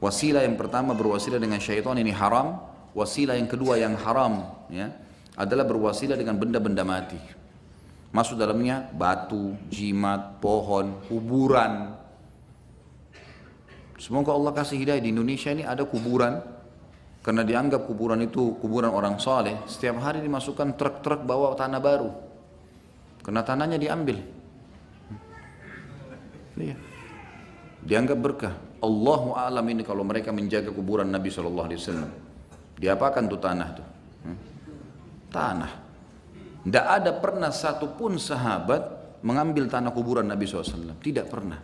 Wasilah yang pertama berwasilah dengan syaitan ini haram. Wasilah yang kedua yang haram ya adalah berwasilah dengan benda-benda mati. Masuk dalamnya batu, jimat, pohon, kuburan. Semoga Allah kasih hidayah di Indonesia ini ada kuburan karena dianggap kuburan itu kuburan orang saleh. Setiap hari dimasukkan truk-truk bawa tanah baru. Karena tanahnya diambil. Iya dianggap berkah. Allahu alam ini kalau mereka menjaga kuburan Nabi Shallallahu Alaihi Wasallam, diapakan tuh tanah tuh? Hmm? Tanah. Tidak ada pernah satupun sahabat mengambil tanah kuburan Nabi SAW. Tidak pernah.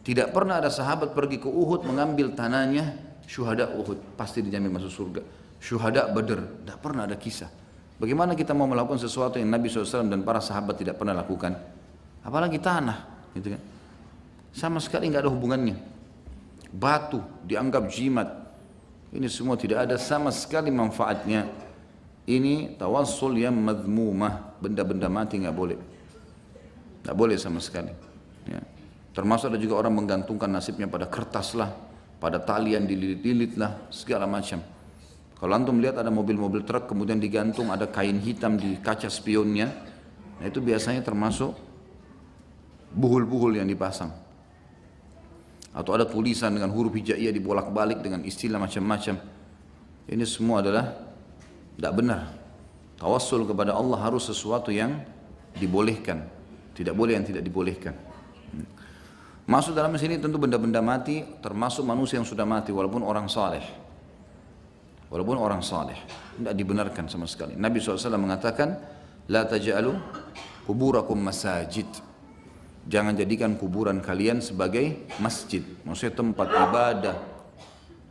Tidak pernah ada sahabat pergi ke Uhud mengambil tanahnya syuhada Uhud. Pasti dijamin masuk surga. Syuhada Badr. Tidak pernah ada kisah. Bagaimana kita mau melakukan sesuatu yang Nabi SAW dan para sahabat tidak pernah lakukan? Apalagi tanah. Gitu kan? Sama sekali nggak ada hubungannya. Batu dianggap jimat. Ini semua tidak ada sama sekali manfaatnya. Ini tawassul yang madmumah. Benda-benda mati nggak boleh. Nggak boleh sama sekali. Ya. Termasuk ada juga orang menggantungkan nasibnya pada kertas lah, pada talian dililit-lilit lah, segala macam. Kalau antum lihat ada mobil-mobil truk kemudian digantung ada kain hitam di kaca spionnya, nah itu biasanya termasuk buhul-buhul yang dipasang atau ada tulisan dengan huruf hijaiyah dibolak-balik dengan istilah macam-macam. Ini semua adalah tidak benar. Tawassul kepada Allah harus sesuatu yang dibolehkan, tidak boleh yang tidak dibolehkan. Hmm. Masuk dalam sini tentu benda-benda mati termasuk manusia yang sudah mati walaupun orang saleh. Walaupun orang saleh tidak dibenarkan sama sekali. Nabi SAW mengatakan, "La taj'alu kuburakum masajid." Jangan jadikan kuburan kalian sebagai masjid, maksudnya tempat ibadah.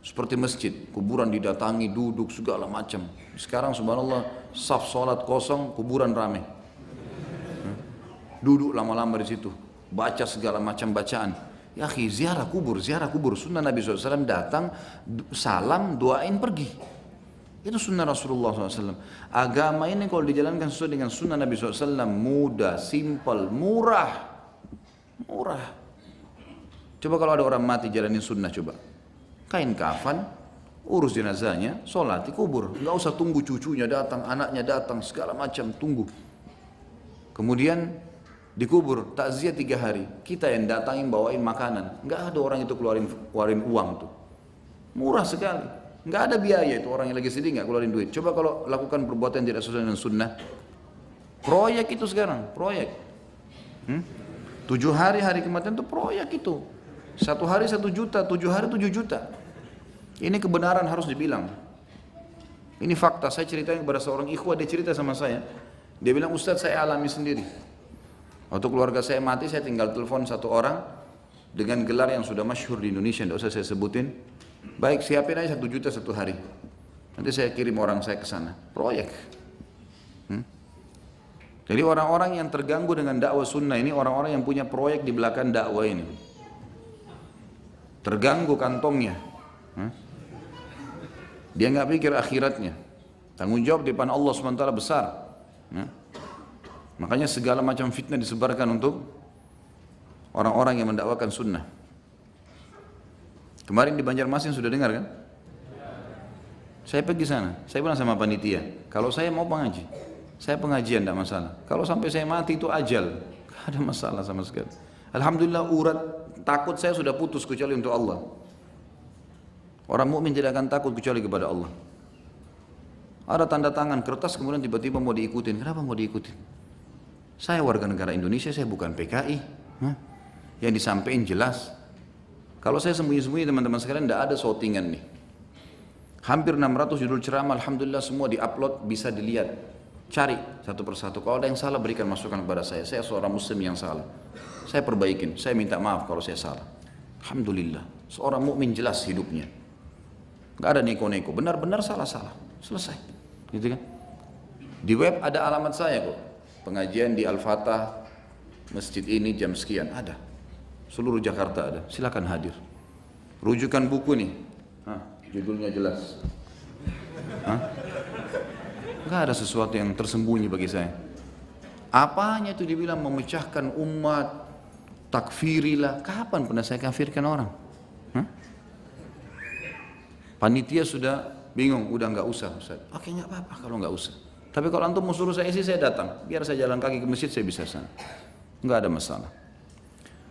Seperti masjid, kuburan didatangi, duduk, segala macam. Sekarang subhanallah, saf sholat kosong, kuburan rame. Hmm? Duduk lama-lama di situ, baca segala macam bacaan. Ya akhi, ziarah kubur, ziarah kubur. Sunnah Nabi SAW datang, salam, doain, pergi. Itu sunnah Rasulullah SAW. Agama ini kalau dijalankan sesuai dengan sunnah Nabi SAW, mudah, simpel, murah murah coba kalau ada orang mati jalanin sunnah coba kain kafan urus jenazahnya sholat dikubur nggak usah tunggu cucunya datang anaknya datang segala macam tunggu kemudian dikubur takziah tiga hari kita yang datangin bawain makanan nggak ada orang itu keluarin keluarin uang tuh murah sekali nggak ada biaya itu orang yang lagi sedih nggak keluarin duit coba kalau lakukan perbuatan tidak sesuai dengan sunnah proyek itu sekarang proyek hmm? Tujuh hari hari kematian itu proyek itu. Satu hari satu juta, tujuh hari tujuh juta. Ini kebenaran harus dibilang. Ini fakta, saya ceritain kepada seorang ikhwah, dia cerita sama saya. Dia bilang, Ustadz saya alami sendiri. Waktu keluarga saya mati, saya tinggal telepon satu orang dengan gelar yang sudah masyhur di Indonesia, tidak usah saya sebutin. Baik, siapin aja satu juta satu hari. Nanti saya kirim orang saya ke sana. Proyek. Jadi orang-orang yang terganggu dengan dakwah sunnah ini orang-orang yang punya proyek di belakang dakwah ini. Terganggu kantongnya. Dia nggak pikir akhiratnya. Tanggung jawab di depan Allah SWT besar. Makanya segala macam fitnah disebarkan untuk orang-orang yang mendakwakan sunnah. Kemarin di Banjarmasin sudah dengar kan? Saya pergi sana, saya bilang sama panitia, kalau saya mau pengaji, saya pengajian tidak masalah. Kalau sampai saya mati itu ajal, tidak ada masalah sama sekali. Alhamdulillah urat takut saya sudah putus kecuali untuk Allah. Orang mukmin tidak akan takut kecuali kepada Allah. Ada tanda tangan kertas kemudian tiba-tiba mau diikutin. Kenapa mau diikutin? Saya warga negara Indonesia, saya bukan PKI. Yang disampaikan jelas. Kalau saya sembunyi-sembunyi teman-teman sekalian, tidak ada sortingan nih. Hampir 600 judul ceramah, Alhamdulillah semua diupload bisa dilihat Cari satu persatu. Kalau ada yang salah berikan masukan kepada saya. Saya seorang muslim yang salah. Saya perbaikin. Saya minta maaf kalau saya salah. Alhamdulillah. Seorang mukmin jelas hidupnya. Gak ada neko-neko. Benar-benar salah-salah. Selesai. Gitu kan? Di web ada alamat saya kok. Pengajian di Al-Fatah, masjid ini jam sekian. Ada. Seluruh Jakarta ada. Silakan hadir. Rujukan buku nih. Hah, judulnya jelas. Hah? Apakah ada sesuatu yang tersembunyi bagi saya? Apanya itu dibilang memecahkan umat, takfirilah. Kapan pernah saya kafirkan orang? Hah? Panitia sudah bingung, udah nggak usah Ustaz. Oke nggak apa-apa kalau nggak usah. Tapi kalau antum mau suruh saya isi saya datang. Biar saya jalan kaki ke masjid saya bisa sana. Nggak ada masalah.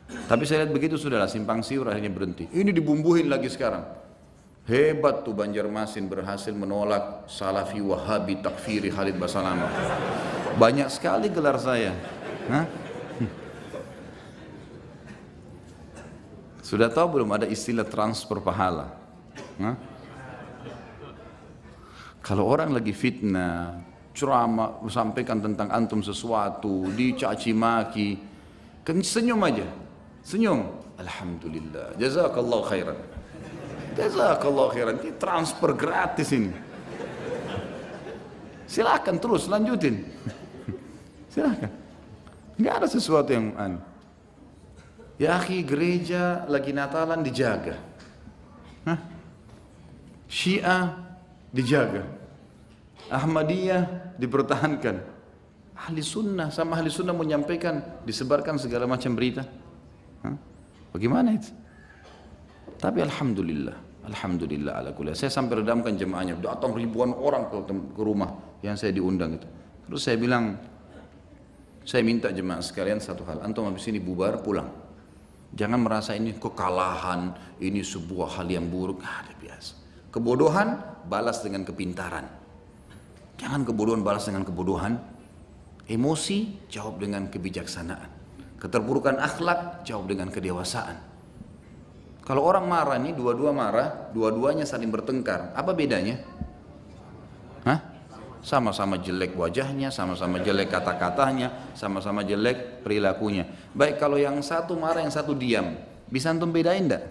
Tapi saya lihat begitu sudahlah simpang siur akhirnya berhenti. Ini dibumbuhin lagi sekarang. Hebat tuh Banjarmasin berhasil menolak Salafi Wahabi Takfiri Khalid Basalama. Banyak sekali gelar saya. Hah? Sudah tahu belum ada istilah transfer pahala? Hah? Kalau orang lagi fitnah, ceramah, sampaikan tentang antum sesuatu, dicaci maki, kan senyum aja. Senyum. Alhamdulillah. Jazakallah khairan. Jazakallah khairan. Ini transfer gratis ini. Silahkan terus lanjutin. Silahkan. Enggak ada sesuatu yang aneh. Ya akhi gereja lagi Natalan dijaga. Hah? Syiah dijaga. Ahmadiyah dipertahankan. Ahli sunnah sama ahli sunnah menyampaikan, disebarkan segala macam berita. Hah? Bagaimana itu? Tapi Alhamdulillah Alhamdulillah ala kuliah. Saya sampai redamkan jemaahnya. Datang ribuan orang ke, ke rumah yang saya diundang itu. Terus saya bilang, saya minta jemaah sekalian satu hal. Antum habis ini bubar pulang. Jangan merasa ini kekalahan, ini sebuah hal yang buruk. Ah, ada biasa. Kebodohan balas dengan kepintaran. Jangan kebodohan balas dengan kebodohan. Emosi jawab dengan kebijaksanaan. Keterburukan akhlak jawab dengan kedewasaan. Kalau orang marah nih, dua-dua marah, dua-duanya saling bertengkar. Apa bedanya? Hah? Sama-sama jelek wajahnya, sama-sama jelek kata-katanya, sama-sama jelek perilakunya. Baik, kalau yang satu marah, yang satu diam. Bisa antum bedain enggak?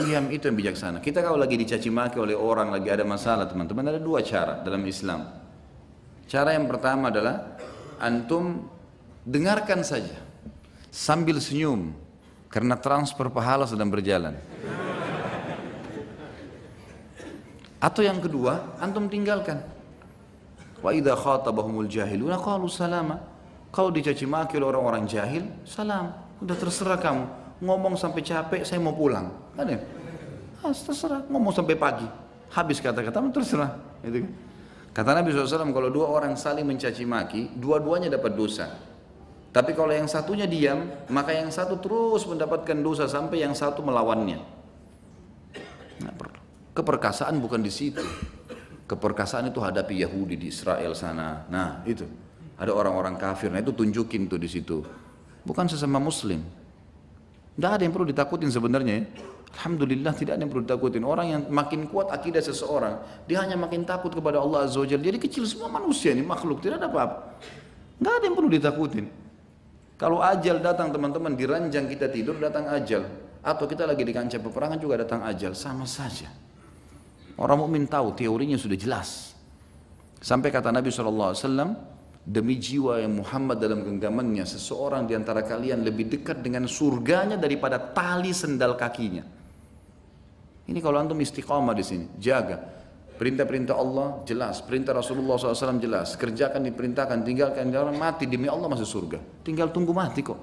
Diam itu yang bijaksana. Kita kalau lagi dicaci maki oleh orang, lagi ada masalah, teman-teman, ada dua cara dalam Islam. Cara yang pertama adalah antum dengarkan saja sambil senyum karena transfer pahala sedang berjalan. Atau yang kedua, antum tinggalkan. Wa idza khatabahumul jahiluna qalu salama. Kau dicaci maki oleh orang-orang jahil, salam. Udah terserah kamu. Ngomong sampai capek, saya mau pulang. Kan ya? Ah, terserah. Ngomong sampai pagi. Habis kata-kata, terserah. Gitu kan? Kata Nabi SAW, kalau dua orang saling mencaci maki, dua-duanya dapat dosa. Tapi kalau yang satunya diam, maka yang satu terus mendapatkan dosa sampai yang satu melawannya. keperkasaan bukan di situ. Keperkasaan itu hadapi Yahudi di Israel sana. Nah, itu. Ada orang-orang kafir. Nah, itu tunjukin tuh di situ. Bukan sesama muslim. Tidak ada yang perlu ditakutin sebenarnya ya. Alhamdulillah tidak ada yang perlu ditakutin. Orang yang makin kuat akidah seseorang, dia hanya makin takut kepada Allah Azza wa Jadi kecil semua manusia ini makhluk, tidak ada apa-apa. Tidak ada yang perlu ditakutin. Kalau ajal datang teman-teman diranjang kita tidur datang ajal atau kita lagi di kancah peperangan juga datang ajal sama saja. Orang mukmin tahu teorinya sudah jelas. Sampai kata Nabi SAW, demi jiwa yang Muhammad dalam genggamannya, seseorang di antara kalian lebih dekat dengan surganya daripada tali sendal kakinya. Ini kalau antum istiqomah di sini, jaga. Perintah-perintah Allah jelas, perintah Rasulullah SAW jelas. Kerjakan diperintahkan, tinggalkan jalan mati demi Allah masuk surga. Tinggal tunggu mati kok.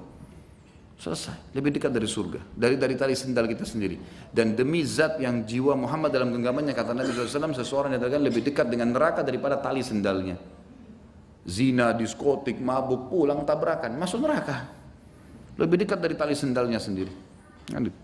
Selesai, lebih dekat dari surga, dari dari tali sendal kita sendiri. Dan demi zat yang jiwa Muhammad dalam genggamannya kata Nabi SAW, seseorang yang lebih dekat dengan neraka daripada tali sendalnya. Zina, diskotik, mabuk, pulang tabrakan, masuk neraka. Lebih dekat dari tali sendalnya sendiri.